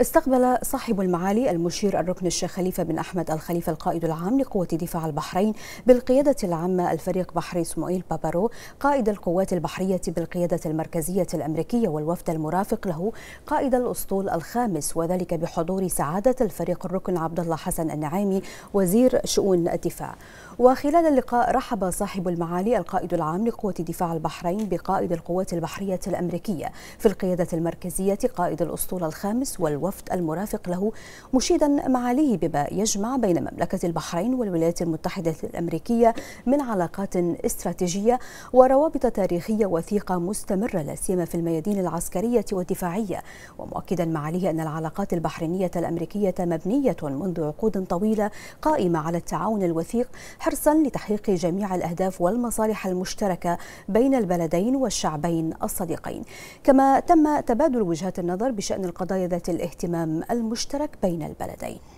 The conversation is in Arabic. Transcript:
استقبل صاحب المعالي المشير الركن الشيخ خليفة بن أحمد الخليفة القائد العام لقوة دفاع البحرين بالقيادة العامة الفريق بحري اسماعيل بابارو قائد القوات البحرية بالقيادة المركزية الأمريكية والوفد المرافق له قائد الأسطول الخامس وذلك بحضور سعادة الفريق الركن عبد الله حسن النعيمي وزير شؤون الدفاع وخلال اللقاء رحب صاحب المعالي القائد العام لقوة دفاع البحرين بقائد القوات البحرية الأمريكية في القيادة المركزية قائد الأسطول الخامس والوفد المرافق له مشيدا معاليه بما يجمع بين مملكة البحرين والولايات المتحدة الأمريكية من علاقات استراتيجية وروابط تاريخية وثيقة مستمرة لا سيما في الميادين العسكرية والدفاعية ومؤكدا معاليه أن العلاقات البحرينية الأمريكية مبنية منذ عقود طويلة قائمة على التعاون الوثيق حرصا لتحقيق جميع الأهداف والمصالح المشتركة بين البلدين والشعبين الصديقين كما تم تبادل وجهات النظر بشأن القضايا ذات الاهتمام المشترك بين البلدين